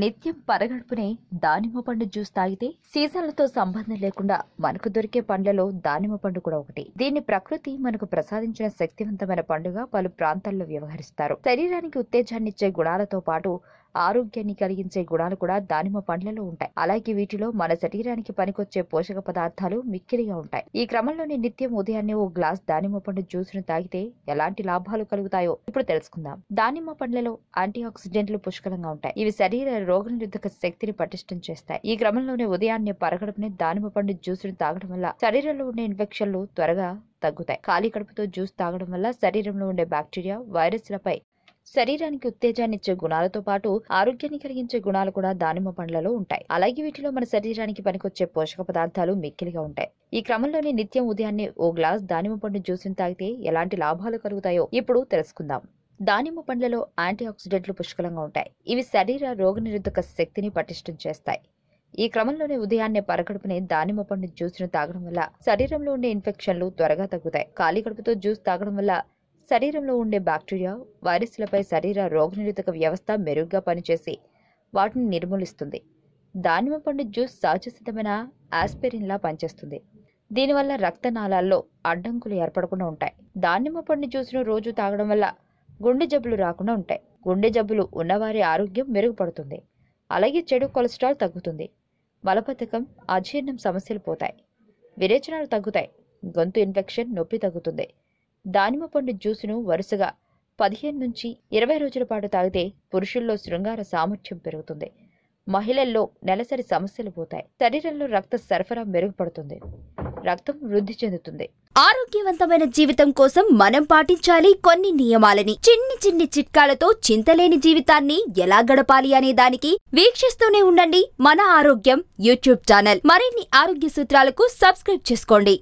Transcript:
నిత్యం పరగడుపునే దానిమ్మ పండు జ్యూస్ తాగితే సీజన్లతో సంబంధం లేకుండా మనకు దొరికే పండ్లలో దానిమ్మ పండు కూడా ఒకటి దీన్ని ప్రకృతి మనకు ప్రసాదించిన శక్తివంతమైన పండుగ పలు ప్రాంతాల్లో వ్యవహరిస్తారు శరీరానికి ఉత్తేజాన్నిచ్చే గుణాలతో పాటు ఆరోగ్యాన్ని కలిగించే గుణాలు కూడా దానిమ్మ పండ్లలో ఉంటాయి అలాగే వీటిలో మన శరీరానికి పనికొచ్చే పోషక పదార్థాలు మిక్కిలిగా ఉంటాయి ఈ క్రమంలోనే నిత్యం ఉదయాన్నే ఓ గ్లాస్ దానిమ్మ పండు జ్యూస్ ను తాగితే ఎలాంటి లాభాలు కలుగుతాయో ఇప్పుడు తెలుసుకుందాం దానిమ్మ పండ్లలో యాంటీ ఆక్సిడెంట్లు పుష్కలంగా ఉంటాయి ఇవి శరీర రోగనిరోధక శక్తిని పటిష్టం చేస్తాయి ఈ క్రమంలోనే ఉదయాన్నే పరగడుపునే దానిమ్మ పండు జ్యూస్ ను తాగడం వల్ల శరీరంలో ఉండే ఇన్ఫెక్షన్లు త్వరగా తగ్గుతాయి ఖాళీ కడుపుతో జ్యూస్ తాగడం వల్ల శరీరంలో ఉండే బ్యాక్టీరియా వైరస్లపై శరీరానికి ఉత్తేజాన్నిచ్చే గుణాలతో పాటు ఆరోగ్యాన్ని కలిగించే గుణాలు కూడా దానిమ్మ పండ్లలో ఉంటాయి అలాగే వీటిలో మన శరీరానికి పనికొచ్చే పోషక పదార్థాలు మిక్కిలిగా ఉంటాయి ఈ క్రమంలోనే నిత్యం ఉదయాన్నే ఓ గ్లాస్ దానిమ్మ పండు జ్యూస్ని తాగితే ఎలాంటి లాభాలు కలుగుతాయో ఇప్పుడు తెలుసుకుందాం దానిమ్మ పండ్లలో యాంటీ ఆక్సిడెంట్లు పుష్కలంగా ఉంటాయి ఇవి శరీర రోగనిరోధక శక్తిని పటిష్టం చేస్తాయి ఈ క్రమంలోనే ఉదయాన్నే పరగడుపునే దానిమ్మ పండు జ్యూస్ను తాగడం వల్ల శరీరంలో ఉండే ఇన్ఫెక్షన్లు త్వరగా తగ్గుతాయి ఖాళీ కడుపుతో జ్యూస్ తాగడం వల్ల శరీరంలో ఉండే బ్యాక్టీరియా వైరస్లపై శరీర రోగనిరోధక వ్యవస్థ మెరుగ్గా పనిచేసి వాటిని నిర్మూలిస్తుంది దానిమ్మ పండు జ్యూస్ సహజ సిద్ధమైన ఆస్పిరిన్లా పనిచేస్తుంది దీనివల్ల రక్తనాళాల్లో అడ్డంకులు ఏర్పడకుండా ఉంటాయి దానిమ్మ పండు జ్యూస్ను రోజు తాగడం వల్ల గుండె జబ్బులు రాకుండా ఉంటాయి గుండె జబ్బులు ఉన్నవారి ఆరోగ్యం మెరుగుపడుతుంది అలాగే చెడు కొలెస్ట్రాల్ తగ్గుతుంది మలబద్ధకం అజీర్ణం సమస్యలు పోతాయి విరేచనాలు తగ్గుతాయి గొంతు ఇన్ఫెక్షన్ నొప్పి తగ్గుతుంది దానిమ్మ పండు జ్యూసును వరుసగా పదిహేను నుంచి ఇరవై రోజుల పాటు తాగితే పురుషుల్లో శృంగార సామర్థ్యం పెరుగుతుంది మహిళల్లో నెలసరి సమస్యలు పోతాయి శరీరంలో రక్త సరఫరా మెరుగుపడుతుంది రక్తం వృద్ధి చెందుతుంది ఆరోగ్యవంతమైన జీవితం కోసం మనం పాటించాలి కొన్ని నియమాలని చిన్ని చిన్ని చిట్కాలతో చింతలేని జీవితాన్ని ఎలా గడపాలి అనే దానికి వీక్షిస్తూనే ఉండండి మన ఆరోగ్యం యూట్యూబ్ ఛానల్ మరిన్ని ఆరోగ్య సూత్రాలకు సబ్స్క్రైబ్ చేసుకోండి